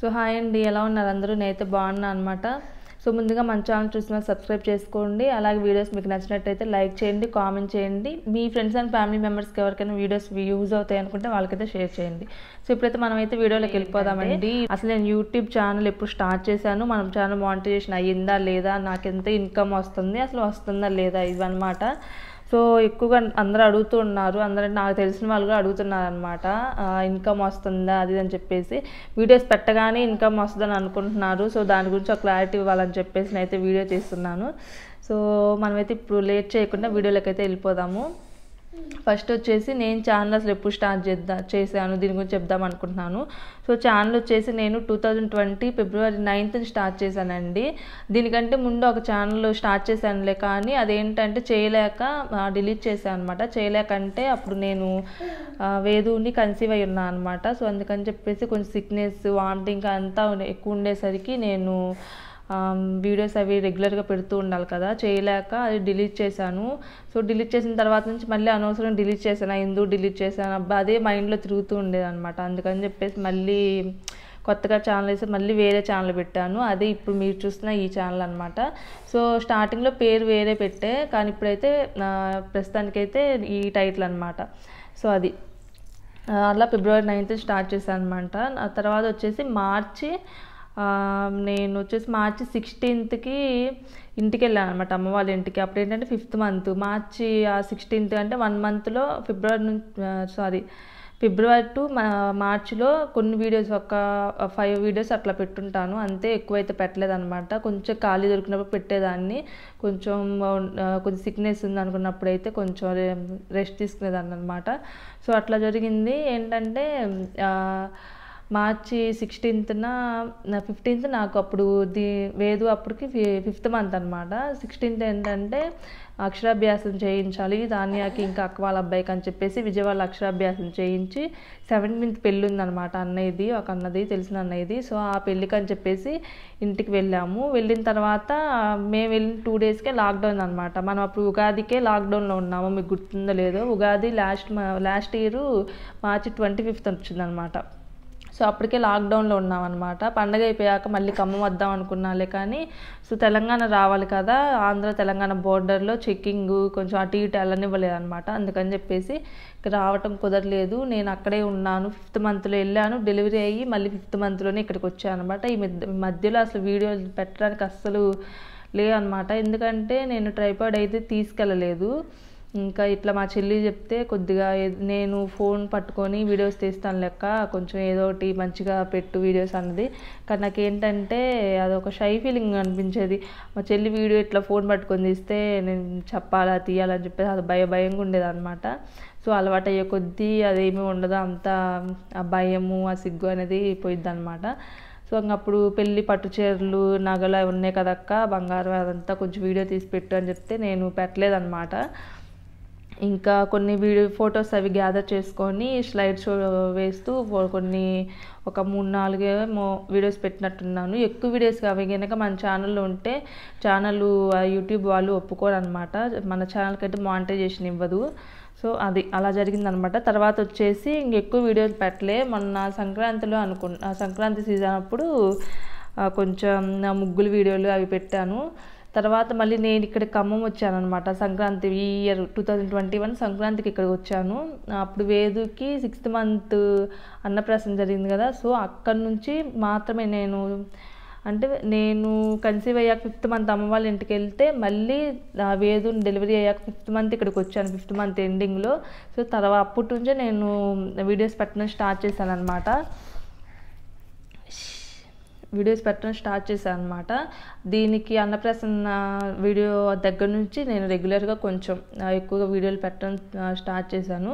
so hi అండి ఎలా ఉన్నారు అందరూ నేనైతే బాగున్నా అనమాట సో ముందుగా మన ఛానల్ చూసిన సబ్స్క్రైబ్ చేసుకోండి అలాగే వీడియోస్ మీకు నచ్చినట్టయితే లైక్ చేయండి కామెంట్ చేయండి మీ ఫ్రెండ్స్ అండ్ ఫ్యామిలీ మెంబర్స్కి ఎవరికైనా వీడియోస్ యూజ్ అవుతాయి అనుకుంటే వాళ్ళకైతే షేర్ చేయండి సో ఇప్పుడైతే మనమైతే వీడియోలోకి వెళ్ళిపోదామండి అసలు నేను యూట్యూబ్ ఛానల్ ఎప్పుడు స్టార్ట్ చేశాను మనం ఛానల్ మానిటైజేషన్ అయ్యిందా లేదా నాకు ఎంత ఇన్కమ్ వస్తుంది అసలు వస్తుందా లేదా ఇవన్నమాట సో ఎక్కువగా అందరూ అడుగుతూ ఉన్నారు అందరూ నాకు తెలిసిన వాళ్ళు కూడా అడుగుతున్నారు అనమాట ఇన్కమ్ వస్తుందా అది అని చెప్పేసి వీడియోస్ పెట్టగానే ఇన్కమ్ వస్తుందని అనుకుంటున్నారు సో దాని గురించి ఒక క్లారిటీ ఇవ్వాలని చెప్పేసి నేను అయితే వీడియో తీస్తున్నాను సో మనమైతే ఇప్పుడు లేట్ చేయకుండా వీడియోలోకి అయితే వెళ్ళిపోదాము ఫస్ట్ వచ్చేసి నేను ఛానల్ అసలు ఎప్పుడు స్టార్ట్ చేద్దా చేశాను దీని గురించి చెప్దాం అనుకుంటున్నాను సో ఛానల్ వచ్చేసి నేను టూ థౌజండ్ ట్వంటీ ఫిబ్రవరి నైన్త్ని స్టార్ట్ చేశానండి దీనికంటే ముందు ఒక ఛానల్ స్టార్ట్ చేశానులే కానీ అదేంటంటే చేయలేక డిలీట్ చేశాను అనమాట చేయలేకంటే అప్పుడు నేను వేదుని కన్సీవ్ అయి ఉన్నాను అనమాట సో అందుకని చెప్పేసి కొంచెం సిక్నెస్ వామిటింగ్ అంతా ఎక్కువ ఉండేసరికి నేను వీడియోస్ అవి రెగ్యులర్గా పెడుతూ ఉండాలి కదా చేయలేక అది డిలీట్ చేశాను సో డిలీట్ చేసిన తర్వాత నుంచి మళ్ళీ అనవసరం డిలీట్ చేశాను ఎందుకు డిలీట్ చేశాను అబ్బా అదే మైండ్లో తిరుగుతూ అనమాట అందుకని చెప్పేసి మళ్ళీ కొత్తగా ఛానల్ వేసి మళ్ళీ వేరే ఛానల్ పెట్టాను అదే ఇప్పుడు మీరు చూసిన ఈ ఛానల్ అనమాట సో స్టార్టింగ్లో పేరు వేరే పెట్టే కానీ ఇప్పుడైతే ప్రస్తుతానికైతే ఈ టైటిల్ అనమాట సో అది అలా ఫిబ్రవరి నైన్త్ స్టార్ట్ చేశాను అనమాట తర్వాత వచ్చేసి మార్చి నేను వచ్చేసి మార్చి సిక్స్టీన్త్కి ఇంటికి వెళ్ళాను అనమాట అమ్మ వాళ్ళ ఇంటికి అప్పుడు ఏంటంటే ఫిఫ్త్ మంత్ మార్చి సిక్స్టీన్త్ అంటే వన్ మంత్లో ఫిబ్రవరి నుంచి సారీ ఫిబ్రవరి టు మార్చిలో కొన్ని వీడియోస్ ఒక ఫైవ్ వీడియోస్ అట్లా పెట్టుంటాను అంతే ఎక్కువైతే పెట్టలేదనమాట కొంచెం ఖాళీ దొరికినప్పుడు పెట్టేదాన్ని కొంచెం కొంచెం సిక్నెస్ ఉంది అనుకున్నప్పుడు అయితే కొంచెం రెస్ట్ తీసుకునేదాన్ని అనమాట సో అట్లా జరిగింది ఏంటంటే మార్చి సిక్స్టీన్త్న ఫిఫ్టీన్త్ నాకు అప్పుడు ది వేదు అప్పటికి ఫిఫ్త్ మంత్ అనమాట సిక్స్టీన్త్ ఏంటంటే అక్షరాభ్యాసం చేయించాలి దానియాకి ఇంకా అక్క వాళ్ళ అబ్బాయికి అని చెప్పేసి విజయవాడ అక్షరాభ్యాసం చేయించి సెవెంటీన్త్ పెళ్ళి ఉందనమాట అన్నయ్యది ఒక అన్నది తెలిసిన అన్నయ్యది సో ఆ పెళ్ళికి అని చెప్పేసి ఇంటికి వెళ్ళాము వెళ్ళిన తర్వాత మేము వెళ్ళిన టూ డేస్కే లాక్డౌన్ అనమాట మనం అప్పుడు ఉగాదికే లాక్డౌన్లో ఉన్నాము మీకు గుర్తుందో లేదో Ugadi last last year March twenty fifth వచ్చిందనమాట సో అప్పటికే లాక్డౌన్లో ఉన్నామన్నమాట పండగ అయిపోయాక మళ్ళీ ఖమ్మం వద్దాం అనుకున్నాలే కానీ సో తెలంగాణ రావాలి కదా ఆంధ్ర తెలంగాణ బోర్డర్లో చెక్కింగ్ కొంచెం అటు ఇటు వెళ్ళనివ్వలేదు అనమాట అందుకని చెప్పేసి రావటం కుదరలేదు నేను అక్కడే ఉన్నాను ఫిఫ్త్ మంత్లో వెళ్ళాను డెలివరీ అయ్యి మళ్ళీ ఫిఫ్త్ మంత్లోనే ఇక్కడికి వచ్చాను అనమాట ఈ మధ్యలో అసలు వీడియో పెట్టడానికి అస్సలు లేదనమాట ఎందుకంటే నేను ట్రైపాడ్ అయితే తీసుకెళ్ళలేదు ఇంకా ఇట్లా మా చెల్లి చెప్తే కొద్దిగా నేను ఫోన్ పట్టుకొని వీడియోస్ తీస్తాను లెక్క కొంచెం ఏదో ఒకటి మంచిగా పెట్టు వీడియోస్ అన్నది కానీ నాకు ఏంటంటే అదొక షై ఫీలింగ్ అనిపించేది మా చెల్లి వీడియో ఇట్లా ఫోన్ పట్టుకొని తీస్తే నేను చెప్పాలా తీయాలని చెప్పేసి అది భయ భయంగా ఉండేది అనమాట సో అలవాటు అయ్యే కొద్దీ అదేమీ ఉండదు అంత ఆ భయము ఆ సిగ్గు అనేది పోయిద్ది అనమాట సో అప్పుడు పెళ్ళి పట్టు చీరలు నగలు అవి ఉన్నాయి కదక్క బంగారం అదంతా కొంచెం వీడియో తీసి పెట్టు అని చెప్తే నేను పెట్టలేదన్నమాట ఇంకా కొన్ని వీడియో ఫొటోస్ అవి గ్యాదర్ చేసుకొని స్లైడ్ షో వేస్తూ కొన్ని ఒక మూడు మో వీడియోస్ పెట్టినట్టున్నాను ఎక్కువ వీడియోస్ అవి కనుక మన ఛానల్లో ఉంటే ఛానల్ యూట్యూబ్ వాళ్ళు ఒప్పుకోరు అనమాట మన ఛానల్కి అయితే మానిటైజేషన్ ఇవ్వదు సో అది అలా జరిగిందనమాట తర్వాత వచ్చేసి ఇంకెక్కువ వీడియోలు పెట్టలే మొన్న సంక్రాంతిలో అనుకున్న సంక్రాంతి సీజన్ అప్పుడు కొంచెం ముగ్గులు వీడియోలు అవి పెట్టాను తర్వాత మళ్ళీ నేను ఇక్కడ ఖమ్మం వచ్చాను అనమాట సంక్రాంతి ఈ year two thousand twenty one సంక్రాంతికి ఇక్కడికి వచ్చాను అప్పుడు వేదుకి సిక్స్త్ మంత్ అన్నప్రాసం జరిగింది కదా సో అక్కడి నుంచి మాత్రమే నేను అంటే నేను కన్సీవ్ అయ్యాక ఫిఫ్త్ మంత్ అమ్మ వాళ్ళ ఇంటికి వెళ్తే మళ్ళీ వేదుని డెలివరీ అయ్యాక ఫిఫ్త్ మంత్ ఇక్కడికి వచ్చాను ఫిఫ్త్ మంత్ ఎండింగ్లో సో తర్వాత అప్పటి నుంచే నేను వీడియోస్ పెట్టడం స్టార్ట్ చేశాను అనమాట వీడియోస్ పెట్టడం స్టార్ట్ చేశాను అనమాట దీనికి అన్నప్రసన్న వీడియో దగ్గర నుంచి నేను రెగ్యులర్గా కొంచెం ఎక్కువగా వీడియోలు పెట్టడం స్టార్ట్ చేశాను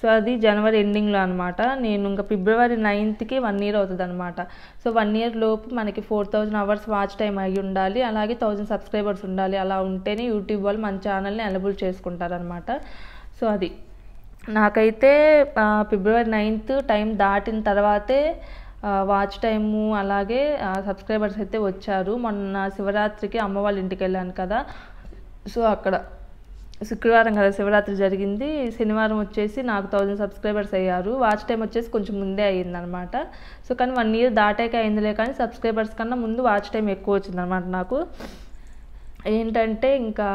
సో అది జనవరి ఎండింగ్లో అనమాట నేను ఇంకా ఫిబ్రవరి నైన్త్కి వన్ ఇయర్ అవుతుంది అనమాట సో వన్ ఇయర్ లోపు మనకి four thousand hours watch time అయ్యి ఉండాలి అలాగే థౌజండ్ సబ్స్క్రైబర్స్ ఉండాలి అలా ఉంటేనే యూట్యూబ్ వాళ్ళు మన ఛానల్ని చేసుకుంటారు చేసుకుంటారనమాట సో అది నాకైతే ఫిబ్రవరి నైన్త్ టైం దాటిన తర్వాతే వాచ్ టైము అలాగే సబ్స్క్రైబర్స్ అయితే వచ్చారు మొన్న శివరాత్రికి అమ్మ వాళ్ళ ఇంటికి వెళ్ళాను కదా సో అక్కడ శుక్రవారం కదా శివరాత్రి జరిగింది శనివారం వచ్చేసి నాకు థౌజండ్ సబ్స్క్రైబర్స్ అయ్యారు వాచ్ టైం వచ్చేసి కొంచెం ముందే అయ్యిందనమాట సో కానీ వన్ ఇయర్ దాటాక అయిందిలే కానీ సబ్స్క్రైబర్స్ కన్నా ముందు వాచ్ టైం ఎక్కువ వచ్చిందనమాట నాకు ఏంటంటే ఇంకా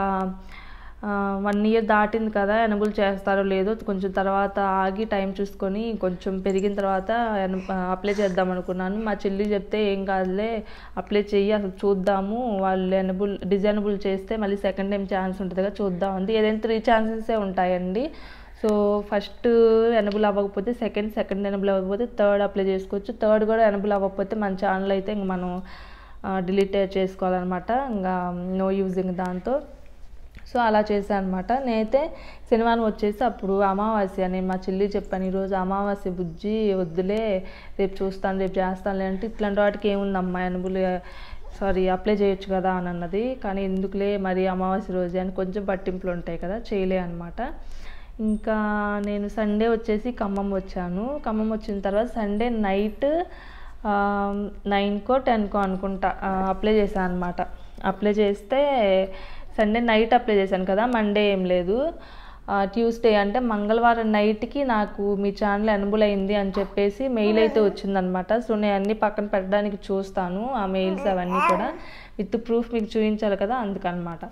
వన్ ఇయర్ దాటింది కదా ఎనబుల్ చేస్తారో లేదో కొంచెం తర్వాత ఆగి టైం చూసుకొని కొంచెం పెరిగిన తర్వాత అప్లై చేద్దాం అనుకున్నాను మా చెల్లి చెప్తే ఏం కాదులే అప్లై చెయ్యి అసలు చూద్దాము వాళ్ళు ఎనబుల్ డిజైనబుల్ చేస్తే మళ్ళీ సెకండ్ టైం ఛాన్స్ ఉంటుంది కదా చూద్దాం అంది ఏదైనా త్రీ ఛాన్సెసే ఉంటాయండి సో ఫస్ట్ ఎనబుల్ అవ్వకపోతే సెకండ్ సెకండ్ ఎనబుల్ అవ్వకపోతే థర్డ్ అప్లై చేసుకోవచ్చు థర్డ్ కూడా ఎనబుల్ అవ్వకపోతే మన ఛానల్ అయితే ఇంక మనం డిలీట్ చేసుకోవాలన్నమాట ఇంకా నో యూజింగ్ దాంతో సో అలా చేశాను అనమాట నేనైతే శనివారం వచ్చేసి అప్పుడు అమావాస్య నేను మా చెల్లి చెప్పాను ఈరోజు అమావాస్య బుజ్జి వద్దులే రేపు చూస్తాను రేపు చేస్తాను లేదంటే ఇట్లాంటి వాటికి ఏముంది అమ్మాయి అనుభూలు సారీ అప్లై చేయొచ్చు కదా అని అన్నది కానీ ఎందుకులే మరి అమావాస్య రోజు అని కొంచెం పట్టింపులు ఉంటాయి కదా చేయలే అనమాట ఇంకా నేను సండే వచ్చేసి ఖమ్మం వచ్చాను ఖమ్మం వచ్చిన తర్వాత సండే నైట్ నైన్కో టెన్కో అనుకుంటా అప్లై చేశాను అనమాట అప్లై చేస్తే సండే నైట్ అప్లై చేశాను కదా మండే ఏం లేదు ట్యూస్డే అంటే మంగళవారం నైట్కి నాకు మీ ఛానల్ అనుబుల్ అయింది అని చెప్పేసి మెయిల్ అయితే వచ్చిందనమాట సో నేను అన్నీ పక్కన పెట్టడానికి చూస్తాను ఆ మెయిల్స్ అవన్నీ కూడా విత్ ప్రూఫ్ మీకు చూపించాలి కదా అందుకనమాట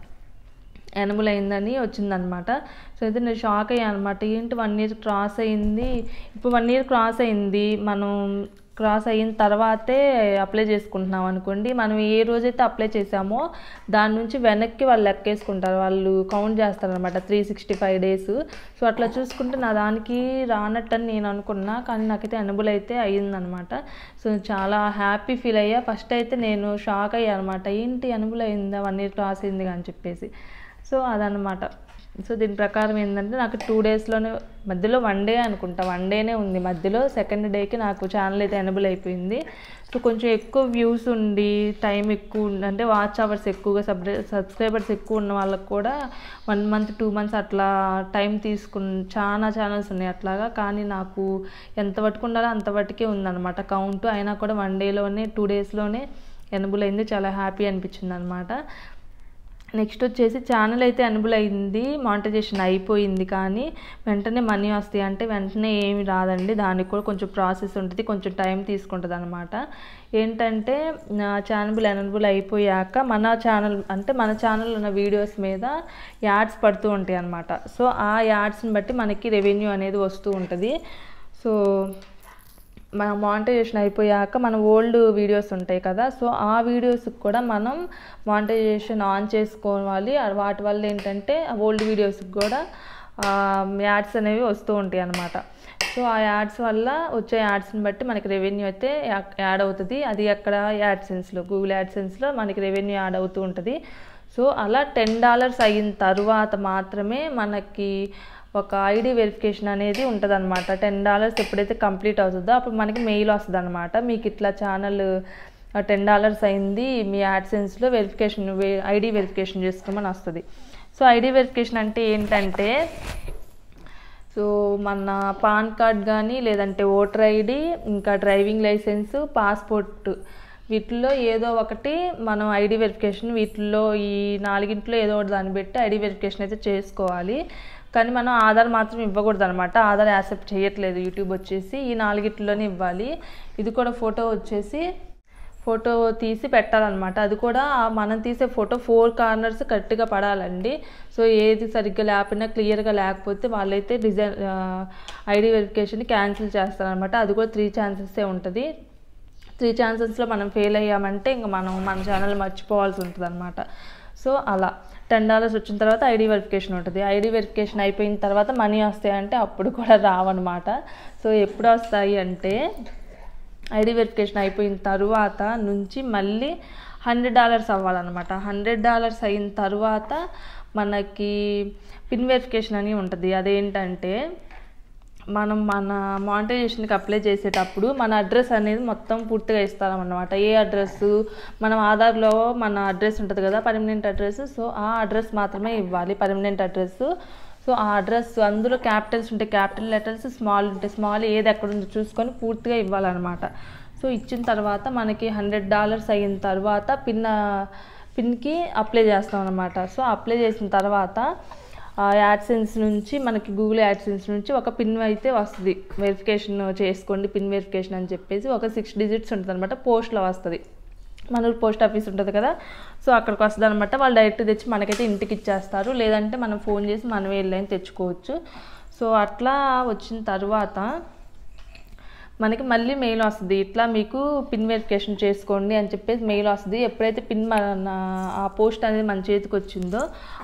ఎనబుల్ అయిందని వచ్చిందనమాట సో అయితే నేను షాక్ అయ్యాను అనమాట ఏంటి వన్ ఇయర్ క్రాస్ అయింది ఇప్పుడు వన్ ఇయర్ క్రాస్ అయింది మనం క్రాస్ అయిన తర్వాతే అప్లై చేసుకుంటున్నాం అనుకోండి మనం ఏ రోజైతే అప్లై చేసామో దాని నుంచి వెనక్కి వాళ్ళు లెక్కేసుకుంటారు వాళ్ళు కౌంట్ చేస్తారనమాట three sixty five days so అట్లా చూసుకుంటే నా దానికి రానట్టు అని నేను అనుకున్నా కానీ నాకైతే ఎనబుల్ అయితే అయిందనమాట సో చాలా హ్యాపీ ఫీల్ అయ్యా ఫస్ట్ అయితే నేను షాక్ అయ్యా అనమాట ఏంటి ఎనబుల్ అయిందా వన్ ఇయర్ క్రాస్ అయింది అని చెప్పేసి సో అదనమాట సో దీని ప్రకారం ఏంటంటే నాకు టూ డేస్లోనే మధ్యలో వన్ డే అనుకుంటా వన్ డేనే ఉంది మధ్యలో సెకండ్ డేకి నాకు ఛానల్ అయితే ఎనబుల్ అయిపోయింది సో కొంచెం ఎక్కువ వ్యూస్ ఉండి టైం ఎక్కువ అంటే వాచ్ అవర్స్ ఎక్కువగా సబ్ సబ్స్క్రైబర్స్ ఎక్కువ ఉన్న వాళ్ళకు కూడా వన్ మంత్ టూ మంత్స్ అట్లా టైం తీసుకున్న చాలా ఛానల్స్ ఉన్నాయి అట్లాగా కానీ నాకు ఎంత పట్టుకు ఉండాలో అంత పట్టుకే ఉందన్నమాట కౌంట్ అయినా కూడా వన్ డేలోనే టూ డేస్లోనే ఎనబుల్ అయింది చాలా హ్యాపీ అనిపించింది అనమాట నెక్స్ట్ వచ్చేసి ఛానల్ అయితే అనుబుల్ అయింది మానిటైజేషన్ అయిపోయింది కానీ వెంటనే మనీ వస్తాయి అంటే వెంటనే ఏమి రాదండి దానికి కూడా కొంచెం ప్రాసెస్ ఉంటుంది కొంచెం టైం తీసుకుంటుంది అనమాట ఏంటంటే ఛానల్ అనబుల్ అయిపోయాక మన ఛానల్ అంటే మన ఛానల్ ఉన్న వీడియోస్ మీద యాడ్స్ పడుతూ ఉంటాయి అనమాట సో ఆ యాడ్స్ని బట్టి మనకి రెవెన్యూ అనేది వస్తూ ఉంటుంది సో మన మానిటైజేషన్ అయిపోయాక మన ఓల్డ్ వీడియోస్ ఉంటాయి కదా సో ఆ వీడియోస్కి కూడా మనం మానిటైజేషన్ ఆన్ చేసుకోవాలి వాటి వల్ల ఏంటంటే ఓల్డ్ వీడియోస్కి కూడా యాడ్స్ అనేవి వస్తూ ఉంటాయి అన్నమాట సో ఆ యాడ్స్ వల్ల వచ్చే యాడ్స్ని బట్టి మనకి రెవెన్యూ అయితే యాడ్ అవుతుంది అది యాడ్ యాడ్సెన్స్లో గూగుల్ యాడ్సెన్స్లో మనకి రెవెన్యూ యాడ్ అవుతూ ఉంటుంది సో అలా టెన్ డాలర్స్ అయిన తర్వాత మాత్రమే మనకి ఒక ఐడి వెరిఫికేషన్ అనేది ఉంటుంది అనమాట టెన్ డాలర్స్ ఎప్పుడైతే కంప్లీట్ అవుతుందో అప్పుడు మనకి మెయిల్ వస్తుంది అనమాట మీకు ఇట్లా ఛానల్ టెన్ డాలర్స్ అయింది మీ యాడ్సెన్స్లో వెరిఫికేషన్ ఐడి వెరిఫికేషన్ చేసుకోమని వస్తుంది సో ఐడి వెరిఫికేషన్ అంటే ఏంటంటే సో మన పాన్ కార్డ్ కానీ లేదంటే ఓటర్ ఐడి ఇంకా డ్రైవింగ్ లైసెన్స్ పాస్పోర్ట్ వీటిల్లో ఏదో ఒకటి మనం ఐడి వెరిఫికేషన్ వీటిల్లో ఈ నాలుగింట్లో ఏదో ఒకటి దాన్ని పెట్టి ఐడి వెరిఫికేషన్ అయితే చేసుకోవాలి కానీ మనం ఆధార్ మాత్రం ఇవ్వకూడదు అనమాట ఆధార్ యాక్సెప్ట్ చేయట్లేదు యూట్యూబ్ వచ్చేసి ఈ నాలుగిట్లోనే ఇవ్వాలి ఇది కూడా ఫోటో వచ్చేసి ఫోటో తీసి పెట్టాలన్నమాట అది కూడా మనం తీసే ఫోటో ఫోర్ కార్నర్స్ కరెక్ట్గా పడాలండి సో ఏది సరిగ్గా లేకపోయినా క్లియర్గా లేకపోతే వాళ్ళైతే డిజైన్ ఐడి వెరిఫికేషన్ క్యాన్సిల్ చేస్తారనమాట అది కూడా త్రీ ఛాన్సెసే ఉంటుంది త్రీ ఛాన్సెస్లో మనం ఫెయిల్ అయ్యామంటే ఇంకా మనం మన ఛానల్ మర్చిపోవాల్సి ఉంటుంది అనమాట సో అలా టెన్ డాలర్స్ వచ్చిన తర్వాత ఐడి వెరిఫికేషన్ ఉంటుంది ఐడి వెరిఫికేషన్ అయిపోయిన తర్వాత మనీ వస్తాయి అంటే అప్పుడు కూడా రావన్నమాట సో ఎప్పుడు వస్తాయి అంటే ఐడి వెరిఫికేషన్ అయిపోయిన తర్వాత నుంచి మళ్ళీ హండ్రెడ్ డాలర్స్ అవ్వాలన్నమాట హండ్రెడ్ డాలర్స్ అయిన తర్వాత మనకి పిన్ వెరిఫికేషన్ అని ఉంటుంది అదేంటంటే మనం మన మానిటైజేషన్కి అప్లై చేసేటప్పుడు మన అడ్రస్ అనేది మొత్తం పూర్తిగా ఇస్తామన్నమాట ఏ అడ్రస్ మనం ఆధార్లో మన అడ్రస్ ఉంటుంది కదా పర్మనెంట్ అడ్రస్ సో ఆ అడ్రస్ మాత్రమే ఇవ్వాలి పర్మనెంట్ అడ్రస్ సో ఆ అడ్రస్ అందులో క్యాపిటల్స్ ఉంటే క్యాపిటల్ లెటర్స్ స్మాల్ ఉంటే స్మాల్ ఏది ఎక్కడ ఉందో చూసుకొని పూర్తిగా ఇవ్వాలన్నమాట సో ఇచ్చిన తర్వాత మనకి హండ్రెడ్ డాలర్స్ అయిన తర్వాత పిన్ పిన్కి అప్లై చేస్తాం అనమాట సో అప్లై చేసిన తర్వాత యాడ్సెన్స్ నుంచి మనకి గూగుల్ యాడ్సెన్స్ నుంచి ఒక పిన్ అయితే వస్తుంది వెరిఫికేషన్ చేసుకోండి పిన్ వెరిఫికేషన్ అని చెప్పేసి ఒక సిక్స్ డిజిట్స్ ఉంటుంది అనమాట పోస్ట్లో వస్తుంది మన పోస్ట్ ఆఫీస్ ఉంటుంది కదా సో అక్కడికి వస్తుంది అనమాట వాళ్ళు డైరెక్ట్ తెచ్చి మనకైతే ఇంటికి ఇచ్చేస్తారు లేదంటే మనం ఫోన్ చేసి మనం వెళ్ళి తెచ్చుకోవచ్చు సో అట్లా వచ్చిన తర్వాత మనకి మళ్ళీ మెయిల్ వస్తుంది ఇట్లా మీకు పిన్ వెరిఫికేషన్ చేసుకోండి అని చెప్పేసి మెయిల్ వస్తుంది ఎప్పుడైతే పిన్ మన ఆ పోస్ట్ అనేది మన చేతికి వచ్చిందో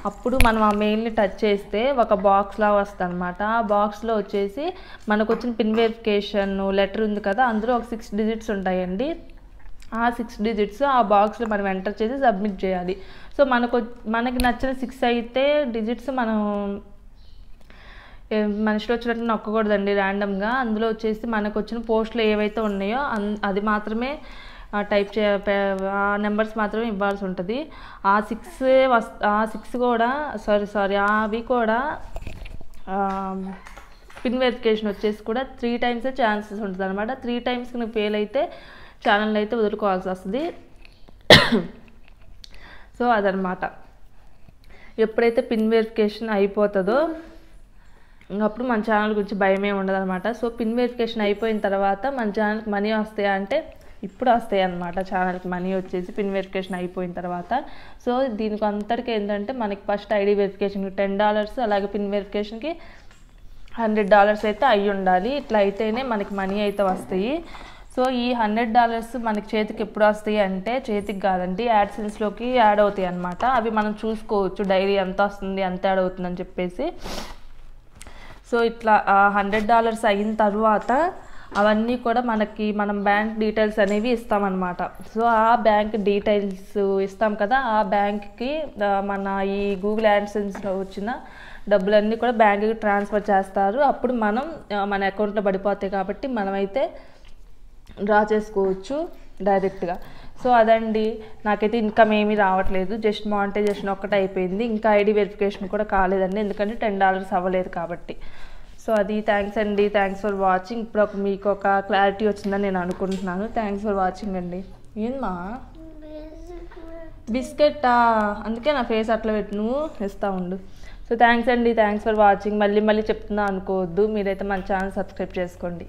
అప్పుడు మనం ఆ మెయిల్ని టచ్ చేస్తే ఒక బాక్స్లా వస్తుంది అనమాట ఆ బాక్స్లో వచ్చేసి మనకు వచ్చిన పిన్ వెరిఫికేషన్ లెటర్ ఉంది కదా అందులో ఒక సిక్స్ డిజిట్స్ ఉంటాయండి ఆ సిక్స్ డిజిట్స్ ఆ బాక్స్లో మనం ఎంటర్ చేసి సబ్మిట్ చేయాలి సో మనకు మనకి నచ్చిన సిక్స్ అయితే డిజిట్స్ మనం మనిషిలో వచ్చినట్టు నొక్కకూడదండి ర్యాండమ్గా అందులో వచ్చేసి మనకు వచ్చిన పోస్టులు ఏవైతే ఉన్నాయో అది మాత్రమే టైప్ చే ఆ నెంబర్స్ మాత్రమే ఇవ్వాల్సి ఉంటుంది ఆ సిక్స్ వస్ ఆ సిక్స్ కూడా సారీ సారీ అవి కూడా పిన్ వెరిఫికేషన్ వచ్చేసి కూడా త్రీ టైమ్స్ ఛాన్సెస్ ఉంటుంది అనమాట త్రీ టైమ్స్ నువ్వు ఫెయిల్ అయితే ఛానల్ అయితే వదులుకోవాల్సి వస్తుంది సో అదనమాట ఎప్పుడైతే పిన్ వెరిఫికేషన్ అయిపోతుందో అప్పుడు మన ఛానల్ గురించి భయమే ఉండదు అనమాట సో పిన్ వెరిఫికేషన్ అయిపోయిన తర్వాత మన ఛానల్కి మనీ వస్తాయా అంటే ఇప్పుడు వస్తాయి అనమాట ఛానల్కి మనీ వచ్చేసి పిన్ వెరిఫికేషన్ అయిపోయిన తర్వాత సో దీనికి అంతటికి ఏంటంటే మనకి ఫస్ట్ ఐడి వెరిఫికేషన్కి టెన్ డాలర్స్ అలాగే పిన్ వెరిఫికేషన్కి హండ్రెడ్ డాలర్స్ అయితే అయి ఉండాలి ఇట్లా అయితేనే మనకి మనీ అయితే వస్తాయి సో ఈ హండ్రెడ్ డాలర్స్ మనకి చేతికి ఎప్పుడు వస్తాయి అంటే చేతికి కాదండి యాడ్ సెన్స్లోకి యాడ్ అవుతాయి అనమాట అవి మనం చూసుకోవచ్చు డైరీ ఎంత వస్తుంది ఎంత యాడ్ అవుతుందని చెప్పేసి సో ఇట్లా హండ్రెడ్ డాలర్స్ అయిన తర్వాత అవన్నీ కూడా మనకి మనం బ్యాంక్ డీటెయిల్స్ అనేవి ఇస్తామన్నమాట సో ఆ బ్యాంక్ డీటెయిల్స్ ఇస్తాం కదా ఆ బ్యాంక్కి మన ఈ గూగుల్ యాడ్సెన్స్లో వచ్చిన డబ్బులన్నీ కూడా బ్యాంకుకి ట్రాన్స్ఫర్ చేస్తారు అప్పుడు మనం మన అకౌంట్లో పడిపోతాయి కాబట్టి మనమైతే డ్రా చేసుకోవచ్చు డైరెక్ట్గా సో అదండి నాకైతే ఇన్కమ్ ఏమీ రావట్లేదు జస్ట్ మానిటైజేషన్ ఒక్కటి అయిపోయింది ఇంకా ఐడి వెరిఫికేషన్ కూడా కాలేదండి ఎందుకంటే టెన్ డాలర్స్ అవ్వలేదు కాబట్టి సో అది థ్యాంక్స్ అండి థ్యాంక్స్ ఫర్ వాచింగ్ ఇప్పుడు ఒక మీకు ఒక క్లారిటీ వచ్చిందని నేను అనుకుంటున్నాను థ్యాంక్స్ ఫర్ వాచింగ్ అండి ఏందమ్మా బిస్కెట్టా అందుకే నా ఫేస్ అట్లా పెట్టి నువ్వు ఇస్తా ఉండు సో థ్యాంక్స్ అండి థ్యాంక్స్ ఫర్ వాచింగ్ మళ్ళీ మళ్ళీ చెప్తున్నా అనుకోవద్దు మీరైతే మన ఛానల్ సబ్స్క్రైబ్ చేసుకోండి